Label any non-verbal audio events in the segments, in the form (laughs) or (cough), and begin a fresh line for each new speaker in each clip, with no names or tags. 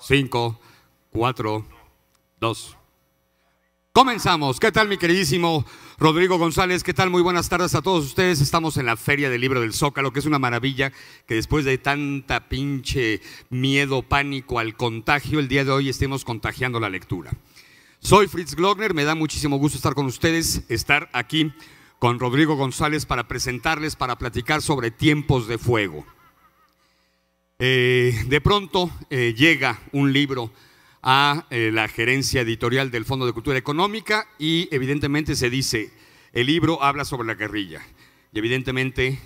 5, 4, 2. Comenzamos. ¿Qué tal, mi queridísimo Rodrigo González? ¿Qué tal? Muy buenas tardes a todos ustedes. Estamos en la Feria del Libro del Zócalo, que es una maravilla que después de tanta pinche miedo, pánico al contagio, el día de hoy estemos contagiando la lectura. Soy Fritz Glockner, me da muchísimo gusto estar con ustedes, estar aquí con Rodrigo González para presentarles, para platicar sobre tiempos de fuego. Eh, de pronto eh, llega un libro a eh, la gerencia editorial del Fondo de Cultura Económica y evidentemente se dice, el libro habla sobre la guerrilla. Y evidentemente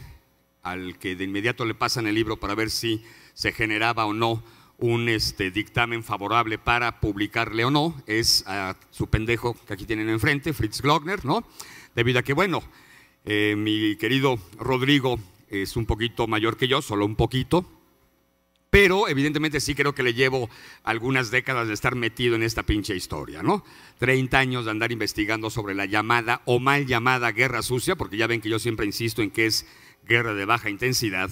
al que de inmediato le pasan el libro para ver si se generaba o no un este, dictamen favorable para publicarle o no, es a su pendejo que aquí tienen enfrente, Fritz Glockner, ¿no? Debido a que, bueno, mi querido Rodrigo es un poquito mayor que yo, solo un poquito, pero evidentemente sí creo que le llevo algunas décadas de estar metido en esta pinche historia, ¿no? Treinta años de andar investigando sobre la llamada o mal llamada guerra sucia, porque ya ven que yo siempre insisto en que es guerra de baja intensidad.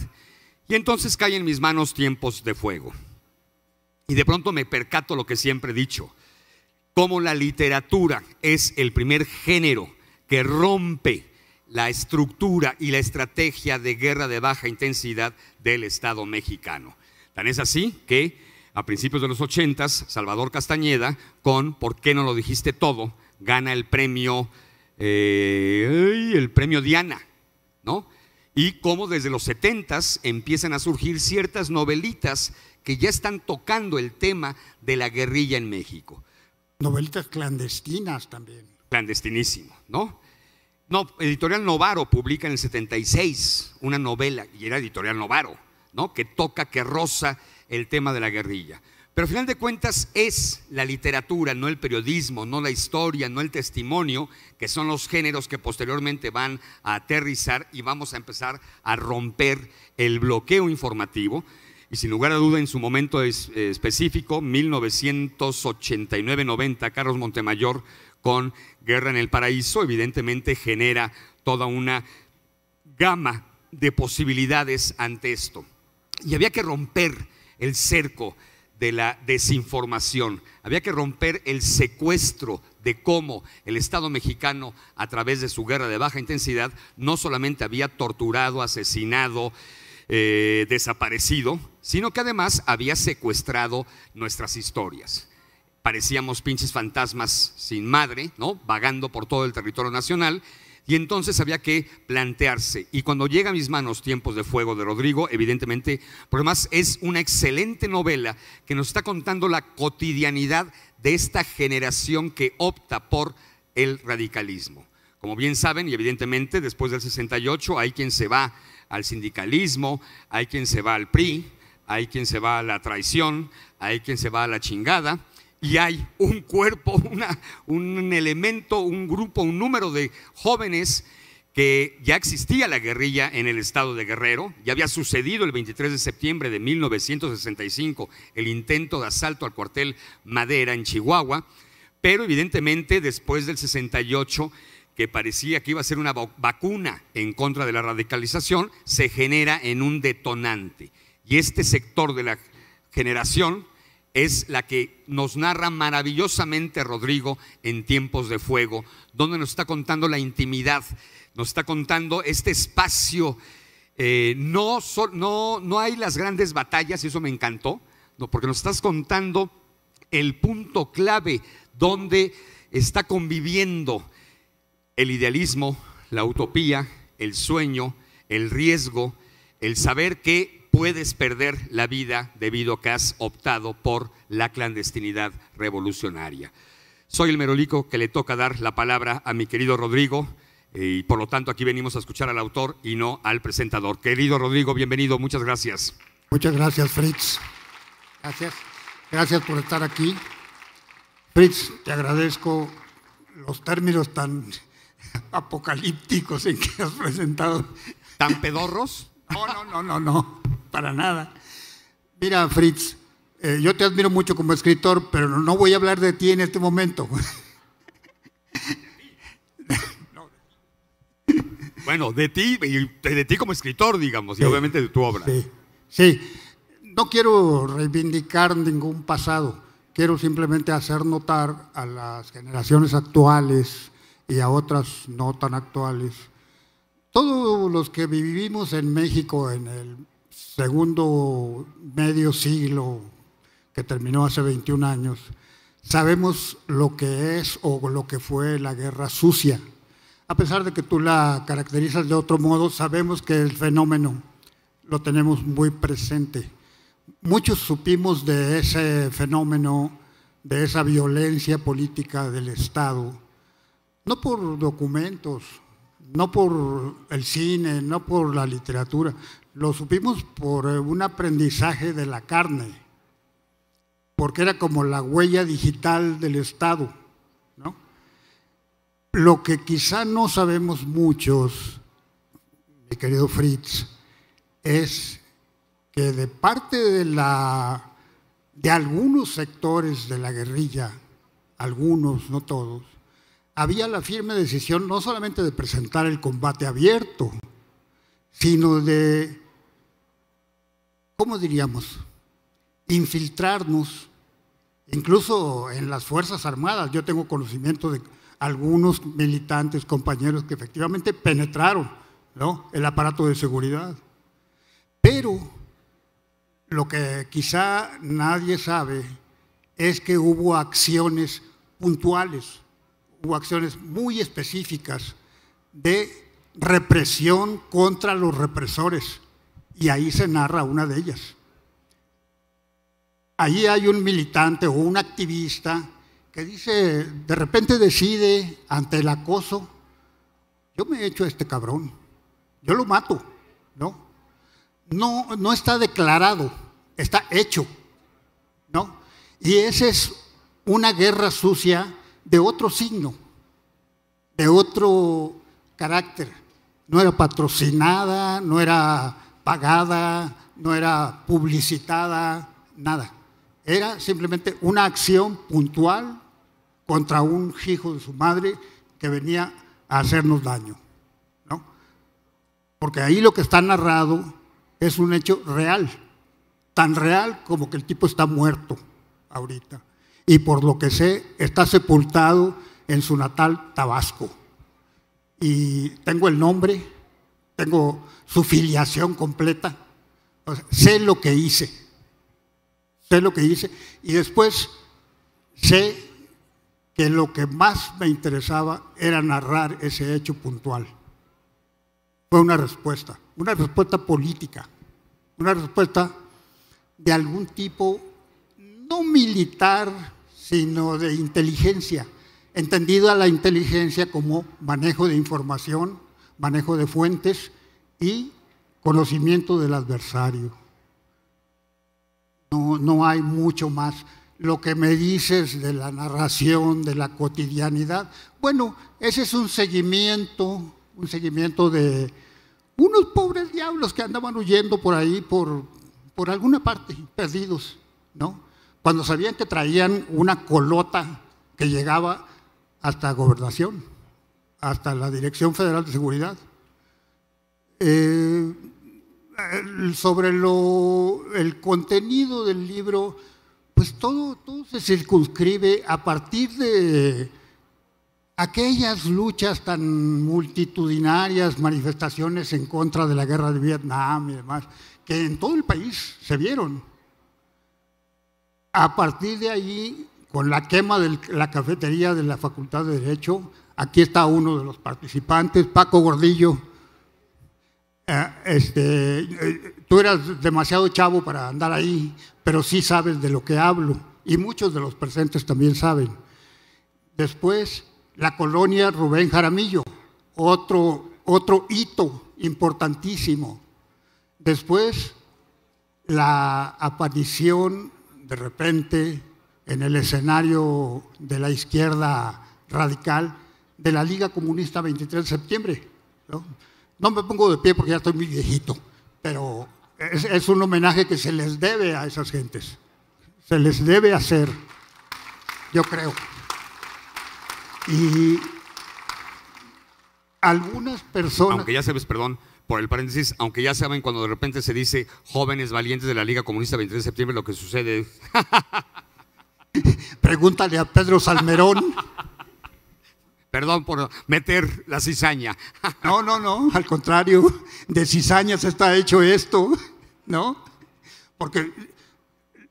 Y entonces caen en mis manos tiempos de fuego. Y de pronto me percato lo que siempre he dicho, cómo la literatura es el primer género que rompe la estructura y la estrategia de guerra de baja intensidad del Estado mexicano. Tan es así que a principios de los 80, Salvador Castañeda, con ¿Por qué no lo dijiste todo?, gana el premio, eh, el premio Diana, ¿no? Y cómo desde los 70 empiezan a surgir ciertas novelitas que ya están tocando el tema de la guerrilla en México.
Novelitas clandestinas también.
Clandestinísimo, ¿no? No, Editorial Novaro publica en el 76 una novela, y era Editorial Novaro, que toca, que roza el tema de la guerrilla. Pero al final de cuentas es la literatura, no el periodismo, no la historia, no el testimonio, que son los géneros que posteriormente van a aterrizar y vamos a empezar a romper el bloqueo informativo. Y sin lugar a duda, en su momento es, eh, específico, 1989-90, Carlos Montemayor con Guerra en el Paraíso, evidentemente genera toda una gama de posibilidades ante esto. Y había que romper el cerco de la desinformación. Había que romper el secuestro de cómo el Estado mexicano, a través de su guerra de baja intensidad, no solamente había torturado, asesinado, eh, desaparecido, sino que además había secuestrado nuestras historias. Parecíamos pinches fantasmas sin madre, ¿no? Vagando por todo el territorio nacional y entonces había que plantearse. Y cuando llega a mis manos Tiempos de Fuego de Rodrigo, evidentemente, por más es una excelente novela que nos está contando la cotidianidad de esta generación que opta por el radicalismo. Como bien saben, y evidentemente después del 68 hay quien se va al sindicalismo, hay quien se va al PRI, hay quien se va a la traición, hay quien se va a la chingada y hay un cuerpo, un elemento, un grupo, un número de jóvenes que ya existía la guerrilla en el estado de Guerrero, ya había sucedido el 23 de septiembre de 1965 el intento de asalto al cuartel Madera en Chihuahua, pero evidentemente después del 68, que parecía que iba a ser una vacuna en contra de la radicalización, se genera en un detonante. Y este sector de la generación es la que nos narra maravillosamente Rodrigo en tiempos de fuego, donde nos está contando la intimidad, nos está contando este espacio. Eh, no, no hay las grandes batallas, y eso me encantó, no, porque nos estás contando el punto clave donde está conviviendo el idealismo, la utopía, el sueño, el riesgo, el saber que puedes perder la vida debido a que has optado por la clandestinidad revolucionaria. Soy el merolico que le toca dar la palabra a mi querido Rodrigo y por lo tanto aquí venimos a escuchar al autor y no al presentador. Querido Rodrigo, bienvenido, muchas gracias.
Muchas gracias, Fritz. Gracias. Gracias por estar aquí. Fritz, te agradezco los términos tan (laughs) apocalípticos en que has presentado. ¿Tan pedorros? No, no, no, no, no, para nada. Mira, Fritz, eh, yo te admiro mucho como escritor, pero no voy a hablar de ti en este momento.
Bueno, de ti, de, ti como escritor, digamos, y obviamente de tu obra.
sí, no quiero reivindicar ningún pasado, quiero simplemente hacer notar a las generaciones actuales y a otras no tan actuales todos los que vivimos en México en el segundo medio siglo, que terminó hace 21 años, sabemos lo que es o lo que fue la guerra sucia. A pesar de que tú la caracterizas de otro modo, sabemos que el fenómeno lo tenemos muy presente. Muchos supimos de ese fenómeno, de esa violencia política del Estado, no por documentos, no por el cine, no por la literatura, lo supimos por eh, un aprendizaje de la carne, porque era como la huella digital del Estado. Lo que quizá no sabemos muchos, mi querido Fritz, es que de parte de, la, de algunos sectores de la guerrilla, algunos, no todos, había la firme decisión no solamente de presentar el combate abierto, sino de, ¿cómo diríamos?, infiltrarnos, incluso en las Fuerzas Armadas. Yo tengo conocimiento de algunos militantes, compañeros que efectivamente penetraron ¿no? el aparato de seguridad. Pero lo que quizá nadie sabe es que hubo acciones puntuales hubo acciones muy específicas de represión contra los represores y ahí se narra una de ellas. Ahí hay un militante o un activista que dice, de repente decide ante el acoso, yo me echo a este cabrón, yo lo mato, ¿no? No, no está declarado, está hecho, ¿no? Y esa es una guerra sucia de otro signo, de otro carácter. No era patrocinada, no era pagada, no era publicitada, nada. Era simplemente una acción puntual contra un hijo de su madre que venía a hacernos daño. ¿no? Porque ahí lo que está narrado es un hecho real, tan real como que el tipo está muerto ahorita y por lo que sé está sepultado en su natal Tabasco. Y tengo el nombre, tengo su filiación completa, sé lo que hice, sé lo que hice y después sé que lo que más me interesaba era narrar ese hecho puntual. Fue una respuesta, una respuesta política, una respuesta de algún tipo no militar, sino de inteligencia, entendida la inteligencia como manejo de información, manejo de fuentes y conocimiento del adversario. No, no hay mucho más. Lo que me dices de la narración, de la cotidianidad, bueno, ese es un seguimiento, un seguimiento de unos pobres diablos que andaban huyendo por ahí, por, por alguna parte, perdidos, ¿no? cuando sabían que traían una colota que llegaba hasta gobernación, hasta la Dirección Federal de Seguridad. Eh, sobre el contenido del libro, pues todo, todo se circunscribe a partir de aquellas luchas tan multitudinarias, manifestaciones en contra de la guerra de Vietnam y demás, que en todo el país se vieron a partir de allí, con la quema de la cafetería de la Facultad de Derecho, aquí está uno de los participantes, Paco Gordillo. Eh, este, eh, tú eras demasiado chavo para andar ahí, pero sí sabes de lo que hablo y muchos de los presentes también saben. Después, la colonia Rubén Jaramillo, otro, otro hito importantísimo. Después, la aparición de repente en el escenario de la izquierda radical de la Liga Comunista 23 de septiembre. No, me pongo de pie porque ya estoy muy viejito, pero es, es un homenaje que se les debe a esas gentes, se les debe hacer, yo creo. Y algunas personas...
Aunque ya sabes, perdón, por el paréntesis, aunque ya saben cuando de repente se dice jóvenes valientes de la Liga Comunista 23 de septiembre, lo que sucede es...
(laughs) Pregúntale a Pedro Salmerón.
(laughs) Perdón por meter la cizaña.
(laughs) no, no, no, al contrario, de cizañas está hecho esto, ¿no? Porque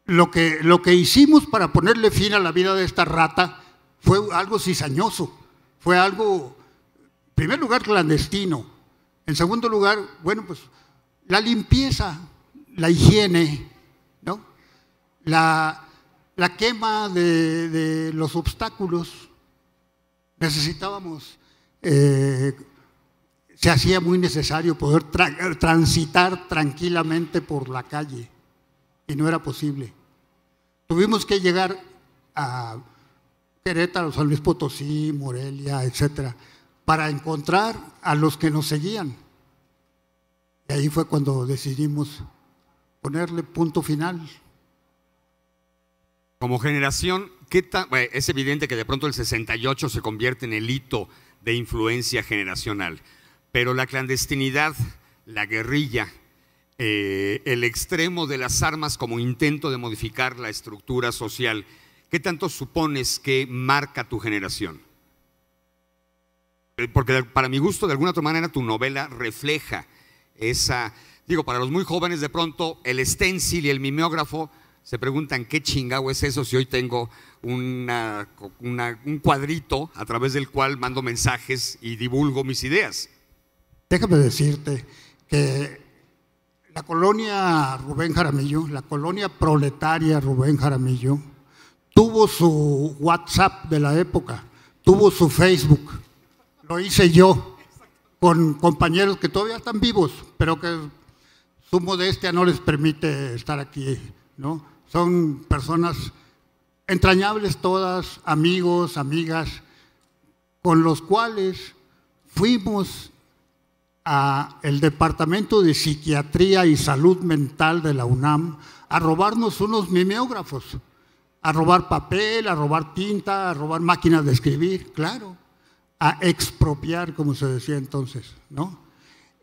lo que, lo que hicimos para ponerle fin a la vida de esta rata fue algo cizañoso, fue algo, en primer lugar, clandestino, en segundo lugar, bueno, pues la limpieza, la higiene, ¿no? La, quema de, los obstáculos. Necesitábamos, eh, se hacía muy necesario poder transitar tranquilamente por la calle y no era posible. Tuvimos que llegar a Querétaro, San Luis Potosí, Morelia, etcétera para encontrar a los que nos seguían. Y ahí fue cuando decidimos ponerle punto final.
Como generación, ¿qué es evidente que de pronto el 68 se convierte en el hito de influencia generacional, pero la clandestinidad, la guerrilla, eh, el extremo de las armas como intento de modificar la estructura social, ¿qué tanto supones que marca tu generación? Eh, porque para mi gusto, de alguna otra manera, tu novela refleja esa... Digo, para los muy jóvenes, de pronto, el stencil y el mimeógrafo se preguntan qué chingado es eso si hoy tengo un cuadrito a través del cual mando mensajes y divulgo mis ideas.
Déjame decirte que la colonia Rubén Jaramillo, la colonia proletaria Rubén Jaramillo, tuvo su WhatsApp de la época, tuvo su Facebook, lo hice yo con compañeros que todavía están vivos, pero que su modestia no les permite estar aquí, ¿no? Son personas entrañables todas, amigos, amigas, con los cuales fuimos a el Departamento de Psiquiatría y Salud Mental de la UNAM a robarnos unos mimeógrafos, a robar papel, a robar tinta, a robar máquinas de escribir, claro a expropiar, como se decía entonces, ¿no?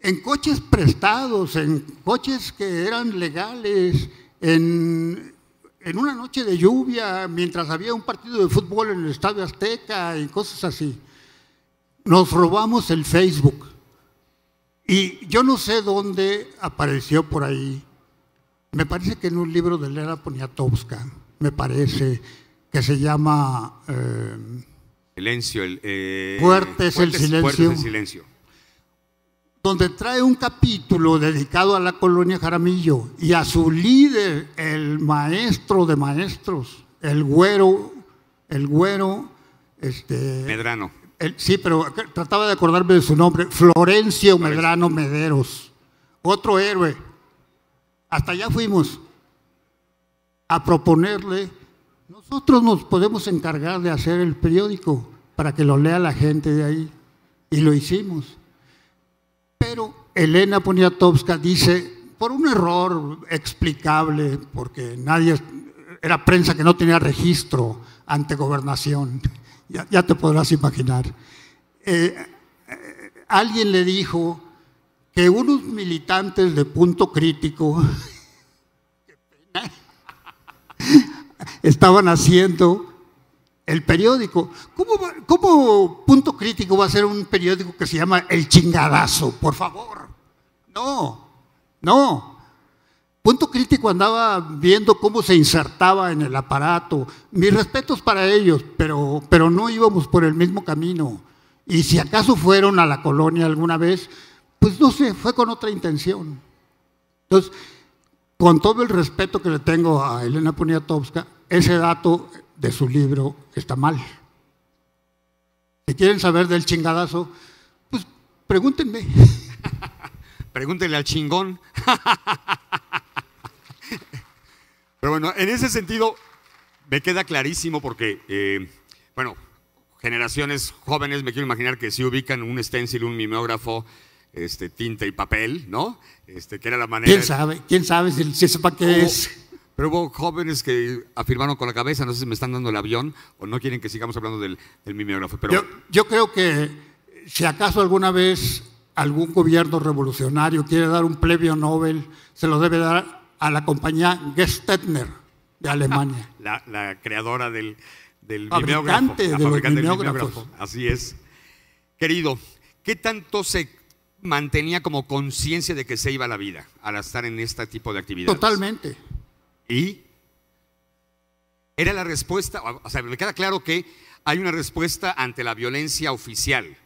En coches prestados, en coches que eran legales, en, en una noche de lluvia, mientras había un partido de fútbol en el Estadio Azteca en cosas así. Nos robamos el Facebook. Y yo no sé dónde apareció por ahí. Me parece que en un libro de Lera Poniatowska, me parece, que se llama... Eh,
Silencio. El, eh, fuerte es el silencio. Fuerte el silencio.
Donde trae un capítulo dedicado a la colonia Jaramillo y a su líder, el maestro de maestros, el güero, el güero, este. Medrano. sí, pero trataba de acordarme de su nombre, Florencio Medrano Mederos, otro héroe. Hasta allá fuimos a proponerle nosotros nos podemos encargar de hacer el periódico para que lo lea la gente de ahí. Y lo hicimos. Pero Elena Poniatowska dice, por un error explicable, porque nadie, era prensa que no tenía registro ante gobernación, ya, te podrás imaginar. Eh, eh, alguien le dijo que unos militantes de punto crítico, (laughs) estaban haciendo el periódico. ¿Cómo, punto crítico va a ser un periódico que se llama El Chingadazo? Por favor. No, no. Punto crítico andaba viendo cómo se insertaba en el aparato. Mis respetos para ellos, pero, pero no íbamos por el mismo camino. Y si acaso fueron a la colonia alguna vez, pues no sé, fue con otra intención. Entonces, con todo el respeto que le tengo a Elena Poniatowska, ese dato de su libro está mal. Si quieren saber del chingadazo, pues pregúntenme.
(laughs) Pregúntenle al chingón. (laughs) Pero bueno, en ese sentido me queda clarísimo porque, eh, bueno, generaciones jóvenes me quiero imaginar que si ubican un stencil, un mimeógrafo, este, tinta y papel, ¿no? Este, que era la manera. ¿Quién sabe?
¿Quién sabe si, sepa qué es?
Pero hubo jóvenes que afirmaron con la cabeza, no sé si me están dando el avión o no quieren que sigamos hablando del, del mimeógrafo. Pero...
Yo, creo que si acaso alguna vez algún gobierno revolucionario quiere dar un premio Nobel, se lo debe dar a la compañía Gestetner de Alemania. (laughs)
la, creadora del, mimeógrafo, fabricante del mimeógrafo. Así es. Querido, ¿qué tanto se mantenía como conciencia de que se iba la vida al estar en este tipo de actividad.
Totalmente.
Y era la respuesta, o sea, me queda claro que hay una respuesta ante la violencia oficial.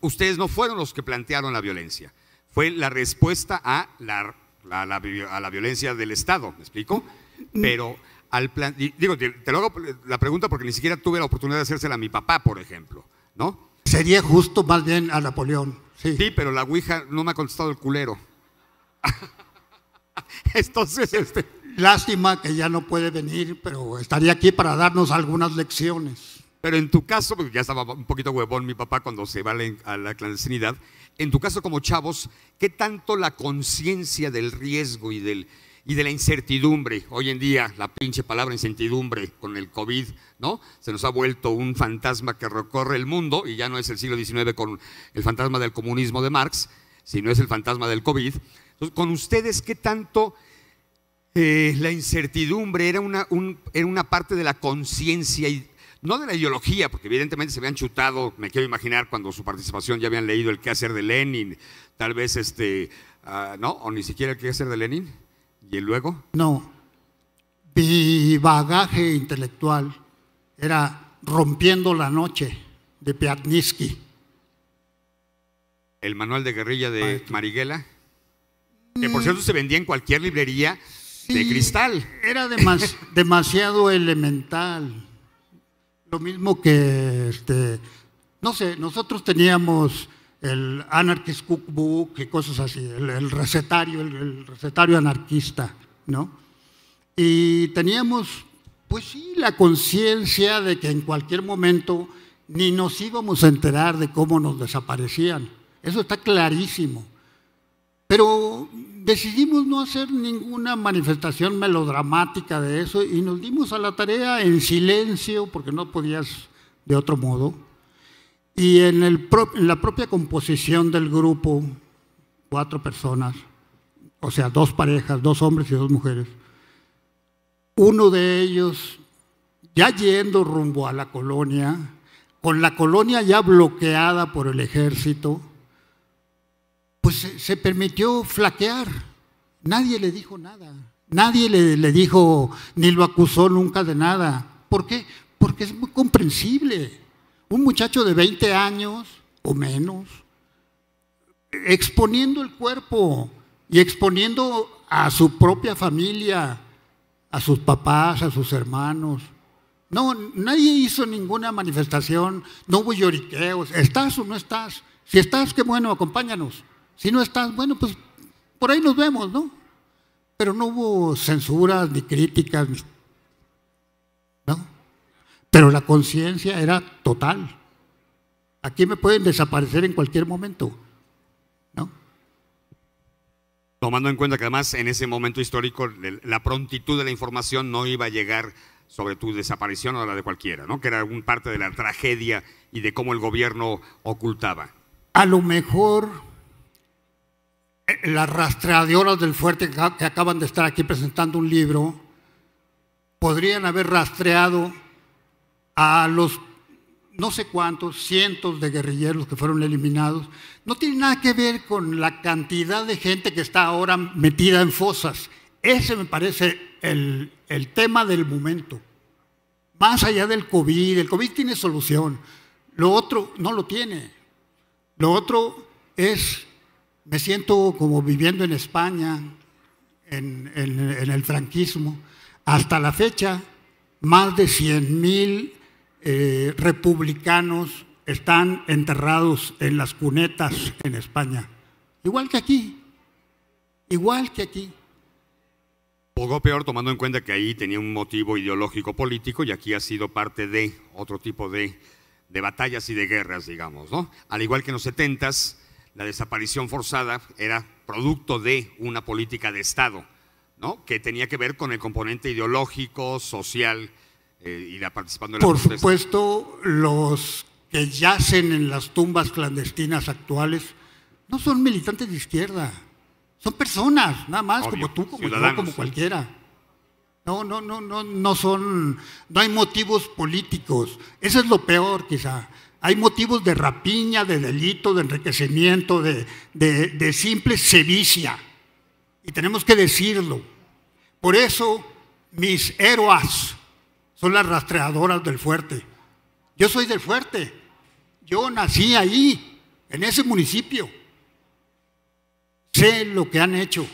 Ustedes no fueron los que plantearon la violencia, fue la respuesta a la, a la, violencia del Estado, ¿me explico? Mm. Pero al plan, digo, te lo hago la pregunta porque ni siquiera tuve la oportunidad de hacérsela a mi papá, por ejemplo, ¿no?
Sería justo más bien a Napoleón. Sí. pero la Ouija no me ha contestado el culero. (laughs) Entonces, este... Lástima que ya no puede venir, pero estaría aquí para darnos algunas lecciones.
Pero en tu caso, porque ya estaba un poquito huevón mi papá cuando se va a la clandestinidad, en tu caso como chavos, ¿qué tanto la conciencia del riesgo y del, y de la incertidumbre. Hoy en día la pinche palabra incertidumbre con el COVID, ¿no? Se nos ha vuelto un fantasma que recorre el mundo y ya no es el siglo XIX con el fantasma del comunismo de Marx, sino es el fantasma del COVID. Entonces, con ustedes, ¿qué tanto eh, la incertidumbre era una, un, una parte de la conciencia y no de la ideología, porque evidentemente se habían chutado, me quiero imaginar, cuando su participación ya habían leído El qué hacer de Lenin, tal vez este, ah, ¿no? O ni siquiera El qué hacer de Lenin. ¿Y luego?
No. Mi bagaje intelectual era Rompiendo la Noche de Piatnitsky.
El manual de guerrilla de Mariguela? Mm. que por cierto se vendía en cualquier librería de cristal.
Era (laughs) demasiado elemental. Lo mismo que, este, no sé, nosotros teníamos el Anarchist Cookbook y cosas así, el, recetario, el, recetario anarquista, ¿no? Y teníamos, pues sí, la conciencia de que en cualquier momento ni nos íbamos a enterar de cómo nos desaparecían. Eso está clarísimo. Pero decidimos no hacer ninguna manifestación melodramática de eso y nos dimos a la tarea en silencio, porque no podías de otro modo, y en, el la propia composición del grupo, cuatro personas, o sea, dos parejas, dos hombres y dos mujeres, uno de ellos ya yendo rumbo a la colonia, con la colonia ya bloqueada por el ejército, pues se permitió flaquear. Nadie le dijo nada. Nadie le, le dijo ni lo acusó nunca de nada. ¿Por qué? Porque es muy comprensible un muchacho de 20 años o menos, exponiendo el cuerpo y exponiendo a su propia familia, a sus papás, a sus hermanos. No, nadie hizo ninguna manifestación, no hubo lloriqueos. ¿Estás o no estás? Si estás, qué bueno, acompáñanos. Si no estás, bueno, pues por ahí nos vemos, ¿no? Pero no hubo censuras, ni críticas, ni pero la conciencia era total. Aquí me pueden desaparecer en cualquier momento,
Tomando en cuenta que además en ese momento histórico la prontitud de la información no iba a llegar sobre tu desaparición o la de cualquiera, ¿no? Que era un parte de la tragedia y de cómo el gobierno ocultaba.
A lo mejor eh, las rastreadoras del fuerte que acaban de estar aquí presentando un libro podrían haber rastreado a los no sé cuántos, cientos de guerrilleros que fueron eliminados, no tiene nada que ver con la cantidad de gente que está ahora metida en fosas. Ese me parece el, tema del momento. Más allá del COVID, el COVID tiene solución, lo otro no lo tiene. Lo otro es, me siento como viviendo en España, en, en el franquismo, hasta la fecha, más de 100 mil eh, republicanos están enterrados en las cunetas en España. Igual que aquí, igual que aquí.
Poco peor tomando en cuenta que ahí tenía un motivo ideológico político y aquí ha sido parte de otro tipo de, batallas y de guerras, digamos. ¿no? Al igual que en los setentas, la desaparición forzada era producto de una política de Estado, ¿no? que tenía que ver con el componente ideológico, social, eh, Por supuesto,
los que yacen en las tumbas clandestinas actuales no son militantes de izquierda, son personas, nada más, como tú, como yo, como cualquiera. No, no, no, no, no son, no hay motivos políticos. Eso es lo peor, quizá. Hay motivos de rapiña, de delito, de enriquecimiento, de, de, de simple sevicia. Y tenemos que decirlo. Por eso, mis héroes, son las rastreadoras del fuerte. Yo soy del fuerte. Yo nací ahí, en ese municipio. Sé lo que han hecho.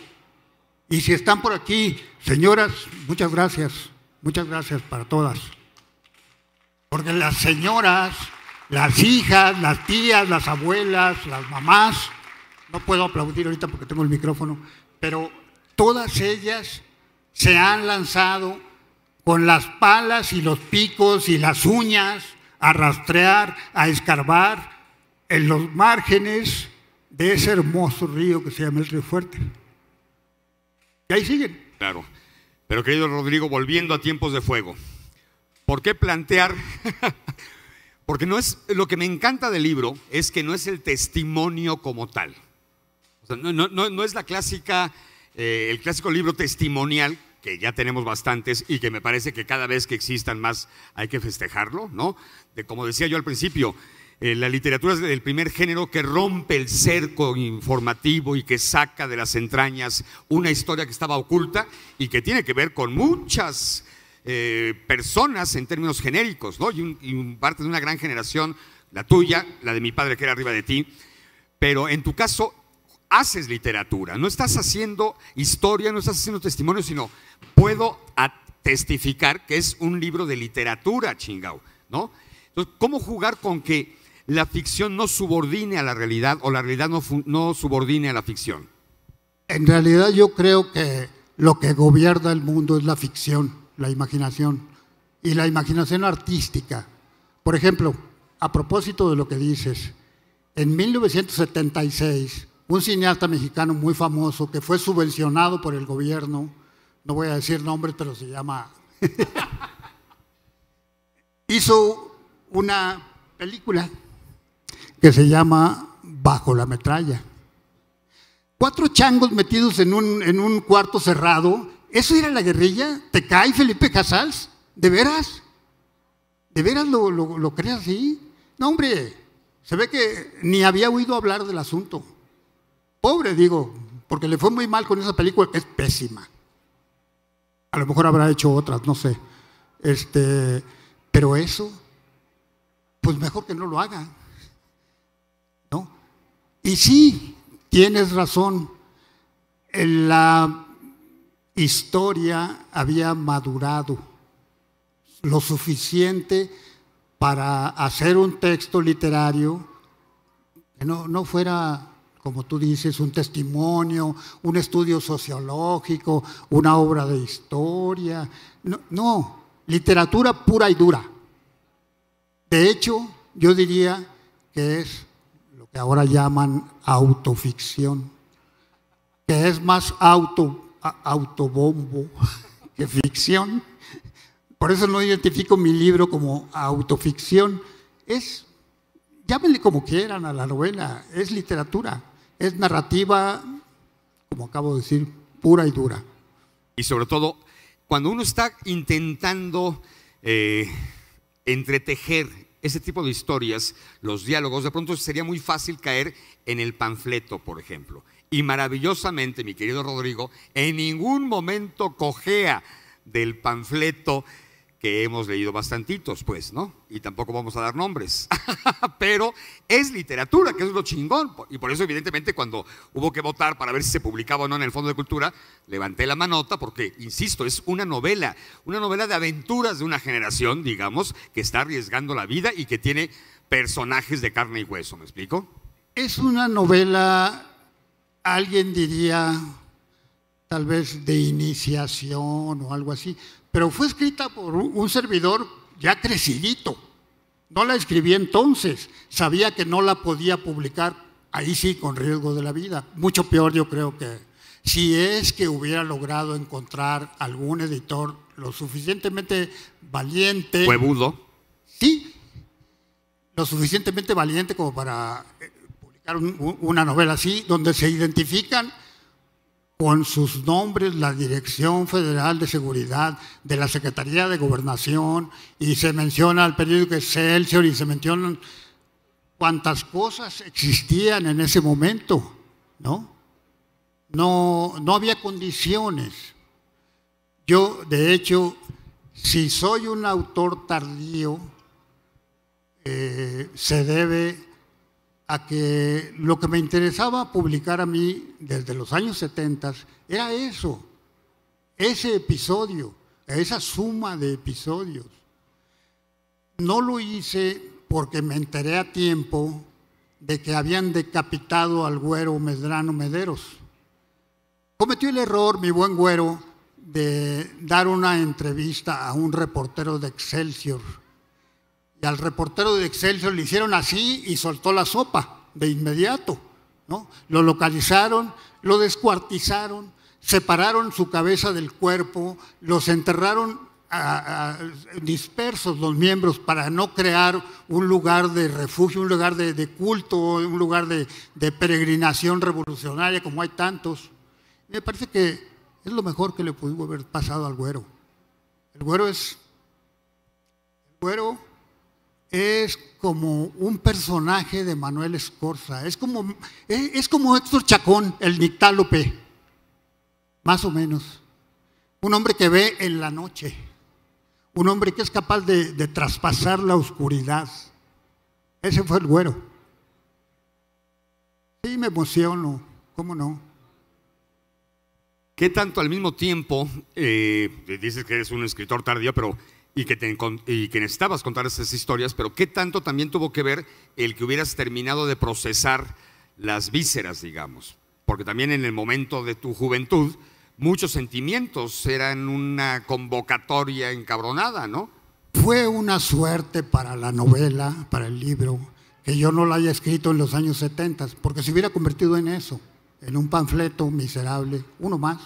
Y si están por aquí, señoras, muchas gracias. Muchas gracias para todas. Porque las señoras, las hijas, las tías, las abuelas, las mamás, no puedo aplaudir ahorita porque tengo el micrófono, pero todas ellas se han lanzado con las palas y los picos y las uñas a rastrear, a escarbar en los márgenes de ese hermoso río que se llama el Río Fuerte. Y ahí siguen.
Claro. Pero querido Rodrigo, volviendo a tiempos de fuego, ¿por qué plantear? (laughs) Porque no es lo que me encanta del libro es que no es el testimonio como tal. no, es la clásica, eh, el clásico libro testimonial que ya tenemos bastantes y que me parece que cada vez que existan más hay que festejarlo, ¿no? De, como decía yo al principio, eh, la literatura es el primer género que rompe el cerco informativo y que saca de las entrañas una historia que estaba oculta y que tiene que ver con muchas eh, personas en términos genéricos, ¿no? Y, parte de una gran generación, la tuya, la de mi padre que era arriba de ti, pero en tu caso haces literatura, no estás haciendo historia, no estás haciendo testimonio, sino puedo testificar que es un libro de literatura, chingao, ¿no? Entonces, ¿cómo jugar con que la ficción no subordine a la realidad o la realidad no, no subordine a la ficción?
En realidad yo creo que lo que gobierna el mundo es la ficción, la imaginación y la imaginación artística. Por ejemplo, a propósito de lo que dices, en 1976 un cineasta mexicano muy famoso que fue subvencionado por el gobierno, no voy a decir nombre, pero se llama, (laughs) hizo una película que se llama Bajo la metralla. Cuatro changos metidos en un, en un cuarto cerrado, ¿eso era la guerrilla? ¿Te cae Felipe Casals? ¿De veras? ¿De veras lo, lo, lo crees así? No, hombre, se ve que ni había oído hablar del asunto. Pobre, digo, porque le fue muy mal con esa película, que es pésima. A lo mejor habrá hecho otras, no sé. Este, pero eso, pues mejor que no lo haga. ¿No? Y sí, tienes razón. La historia había madurado lo suficiente para hacer un texto literario que no, no fuera como tú dices, un testimonio, un estudio sociológico, una obra de historia. No, literatura pura y dura. De hecho, yo diría que es lo que ahora llaman autoficción, que es más auto, autobombo (laughs) que ficción. Por eso no identifico mi libro como autoficción. Es, llámenle como quieran a la novela, es literatura es narrativa, como acabo de decir, pura y dura.
Y sobre todo, cuando uno está intentando eh, entretejer ese tipo de historias, los diálogos, de pronto sería muy fácil caer en el panfleto, por ejemplo. Y maravillosamente, mi querido Rodrigo, en ningún momento cojea del panfleto que hemos leído bastantitos, pues, ¿no? Y tampoco vamos a dar nombres, (laughs) pero es literatura, que es lo chingón. Y por eso, evidentemente, cuando hubo que votar para ver si se publicaba o no en el Fondo de Cultura, levanté la manota porque, insisto, es una novela, una novela de aventuras de una generación, digamos, que está arriesgando la vida y que tiene personajes de carne y hueso, ¿me
explico? Es una novela, alguien diría, tal vez de iniciación o algo así, pero fue escrita por un servidor ya crecidito. No la escribí entonces, sabía que no la podía publicar, ahí sí, con riesgo de la vida. Mucho peor yo creo que si es que hubiera logrado encontrar algún editor lo suficientemente valiente. ¿Huevudo? Sí, lo suficientemente valiente como para eh, publicar una novela así, donde se identifican con sus nombres la Dirección Federal de Seguridad de la Secretaría de Gobernación y se menciona el periódico Excelsior y se mencionan cuántas cosas existían en ese momento, ¿no? No, no había condiciones. Yo, de hecho, si soy un autor tardío, eh, se debe a que lo que me interesaba publicar a mí desde los años 70 era eso, ese episodio, esa suma de episodios. No lo hice porque me enteré a tiempo de que habían decapitado al güero Medrano Mederos. Cometió el error, mi buen güero, de dar una entrevista a un reportero de Excelsior y al reportero de Excelsior le hicieron así y soltó la sopa de inmediato. ¿no? Lo localizaron, lo descuartizaron, separaron su cabeza del cuerpo, los enterraron dispersos los miembros para no crear un lugar de refugio, un lugar de, culto, un lugar de, de, peregrinación revolucionaria como hay tantos. Me parece que es lo mejor que le pudo haber pasado al güero. El güero es... El güero es como un personaje de Manuel Escorza, es como, es, como Héctor Chacón, el Nictálope, más o menos. Un hombre que ve en la noche, un hombre que es capaz de, traspasar la oscuridad. Ese fue el güero. Sí, me emociono, ¿cómo no?
¿Qué tanto al mismo tiempo, eh, dices que eres un escritor tardío, pero y que, necesitabas contar esas historias, pero ¿qué tanto también tuvo que ver el que hubieras terminado de procesar las vísceras, digamos? Porque también en el momento de tu juventud, muchos sentimientos eran una convocatoria encabronada, ¿no?
Fue una suerte para la novela, para el libro, que yo no la haya escrito en los años 70, porque se hubiera convertido en eso, en un panfleto miserable, uno más.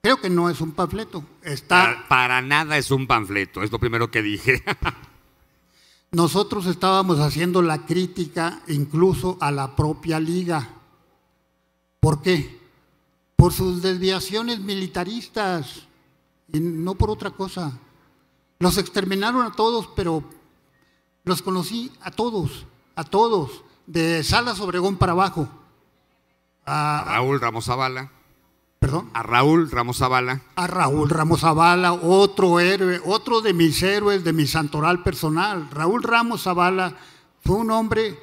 Creo que no es un panfleto.
Está... Para, nada es un panfleto, es lo primero que dije.
(laughs) Nosotros estábamos haciendo la crítica incluso a la propia liga. ¿Por qué? Por sus desviaciones militaristas y no por otra cosa. Los exterminaron a todos, pero los conocí a todos, a todos, de Salas Obregón para abajo.
Ah, Raúl Ramos Zavala. A Raúl Ramos Zavala.
A Raúl Ramos Zavala, otro héroe, otro de mis héroes, de mi santoral personal. Raúl Ramos Zavala fue un hombre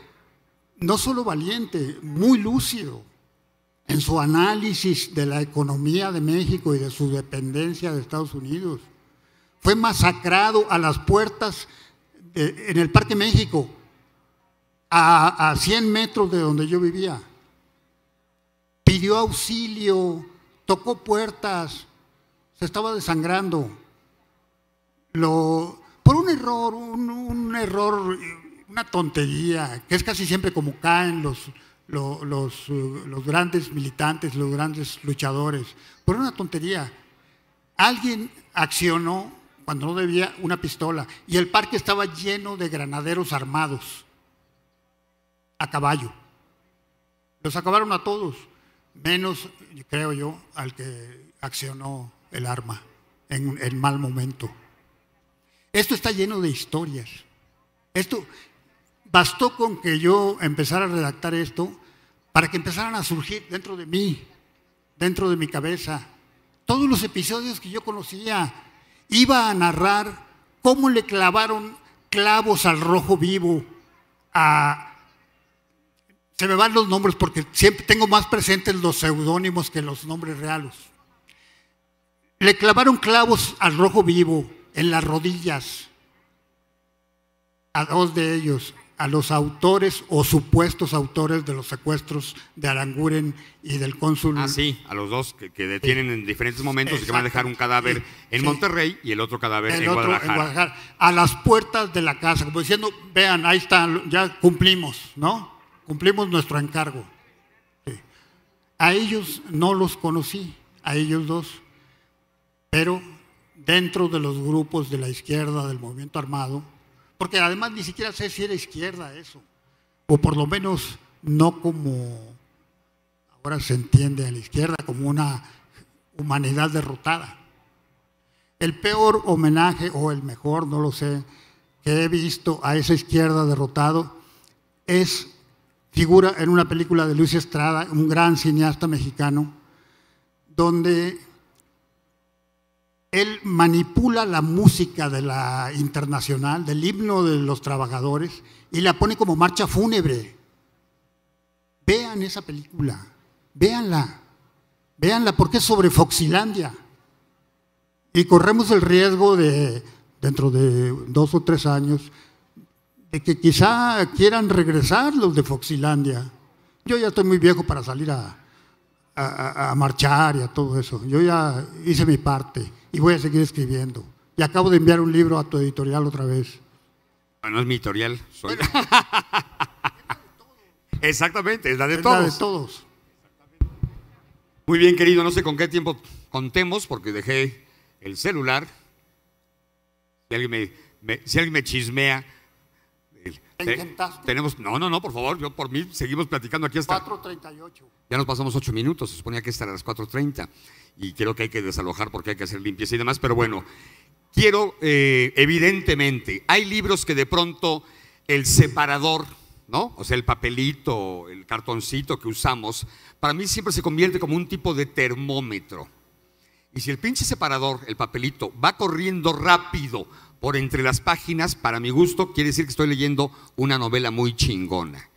no solo valiente, muy lúcido en su análisis de la economía de México y de su dependencia de Estados Unidos. Fue masacrado a las puertas en el Parque México, a, a 100 metros de donde yo vivía. Pidió auxilio tocó puertas, se estaba desangrando. por un error, un, error, una tontería, que es casi siempre como caen los, eh, los grandes militantes, los grandes luchadores, por una tontería. Alguien accionó cuando no debía una pistola y el parque estaba lleno de granaderos armados a caballo. Los acabaron a todos menos, creo yo, al que accionó el arma en el mal momento. Esto está lleno de historias. Esto bastó con que yo empezara a redactar esto para que empezaran a surgir dentro de mí, dentro de mi cabeza, todos los episodios que yo conocía. Iba a narrar cómo le clavaron clavos al rojo vivo a se me van los nombres porque siempre tengo más presentes los seudónimos que los nombres reales. Le clavaron clavos al rojo vivo en las rodillas a dos de ellos, a los autores o supuestos autores de los secuestros de Aranguren y del cónsul.
Así, ah, sí, a los dos que, detienen en diferentes momentos y que van a dejar un cadáver en Monterrey y el otro cadáver en Guadalajara.
A las puertas de la casa, como diciendo, vean, ahí están, ya cumplimos, ¿no? cumplimos nuestro encargo. A ellos no los conocí, a ellos dos, pero dentro de los grupos de la izquierda, del movimiento armado, porque además ni siquiera sé si era izquierda eso, o por lo menos no como ahora se entiende a la izquierda, como una humanidad derrotada. El peor homenaje, o el mejor, no lo sé, que he visto a esa izquierda derrotado es figura en una película de Luis Estrada, un gran cineasta mexicano, donde él manipula la música de la internacional, del himno de los trabajadores, y la pone como marcha fúnebre. Vean esa película, véanla, véanla porque es sobre Foxilandia. Y corremos el riesgo de, dentro de dos o tres años, que quizá quieran regresar los de Foxilandia. Yo ya estoy muy viejo para salir a, a, marchar y a todo eso. Yo ya hice mi parte y voy a seguir escribiendo. Y acabo de enviar un libro a tu editorial otra vez.
Ah, no, es mi editorial, soy... (laughs) Exactamente, es la de es La de todos. Muy bien, querido, no sé con qué tiempo contemos porque dejé el celular. si alguien me chismea, tenemos, no, no, no, por favor, yo por mí seguimos platicando aquí
hasta. 4.38.
Ya nos pasamos 8 minutos, se suponía que estará a las 4.30 y creo que hay que desalojar porque hay que hacer limpieza y demás, pero bueno, quiero, eh, evidentemente, hay libros que de pronto el separador, ¿no? O sea, el papelito, el cartoncito que usamos, para mí siempre se convierte como un tipo de termómetro. Y si el pinche separador, el papelito, va corriendo rápido por entre las páginas, para mi gusto, quiere decir que estoy leyendo una novela muy chingona.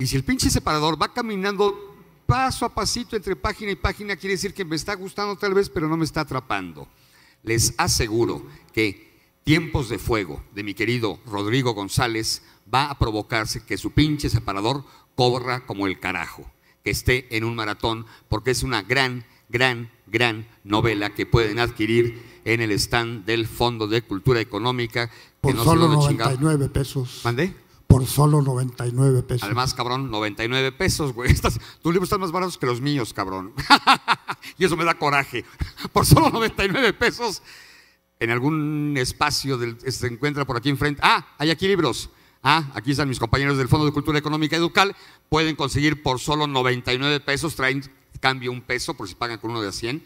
Y si el pinche separador va caminando paso a pasito entre página y página, quiere decir que me está gustando tal vez, pero no me está atrapando. Les aseguro que Tiempos de Fuego de mi querido Rodrigo González va a provocarse que su pinche separador corra como el carajo, que esté en un maratón, porque es una gran, gran, gran novela que pueden adquirir en el stand del Fondo de Cultura Económica.
Por solo 99 pesos. ¿Mandé? Por solo 99 pesos. Además,
cabrón, 99 pesos, güey. (laughs) tus libros están más baratos que los míos, cabrón. (laughs) y eso me da coraje. (laughs) Por solo 99 pesos, en algún espacio se encuentra por aquí enfrente. Ah, hay aquí libros. Ah, aquí están mis compañeros del Fondo de Cultura Económica Educal. Pueden conseguir por solo 99 pesos, traen cambio un peso por si pagan con uno de a 100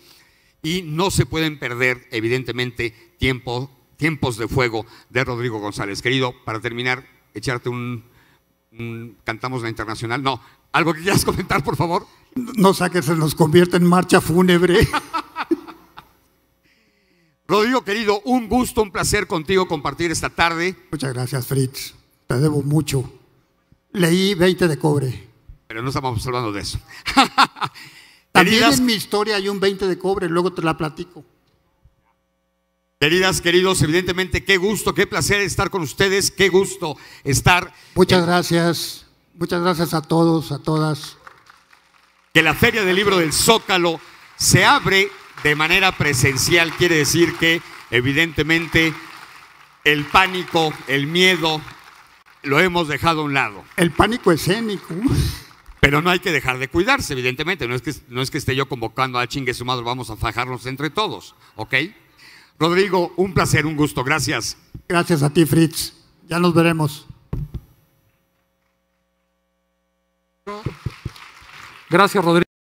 y no se pueden perder, evidentemente, tiempo, tiempos de fuego de Rodrigo González. Querido, para terminar, echarte un, cantamos la internacional. No, algo que quieras comentar, por favor.
No saques que se nos convierte en marcha fúnebre. (laughs)
Rodrigo, querido, un gusto, un placer contigo compartir esta tarde.
Muchas gracias, Fritz. Te debo mucho. Leí 20 de cobre.
Pero no estamos hablando de eso.
(laughs) También en mi historia hay un 20 de cobre, luego te la platico.
Queridas, queridos, evidentemente, qué gusto, qué placer estar con ustedes, qué gusto estar.
Muchas gracias, muchas gracias a todos, a todas.
Que la Feria del Libro del Zócalo se abre de manera presencial, quiere decir que, evidentemente, el pánico, el miedo, lo hemos dejado a un lado.
El pánico escénico.
Pero no hay que dejar de cuidarse, evidentemente. No es que, no es que esté yo convocando a chingue su madre, vamos a fajarnos entre todos, ¿ok? Rodrigo, un placer, un gusto, gracias.
Gracias a ti, Fritz. Ya nos veremos. Gracias, Rodrigo.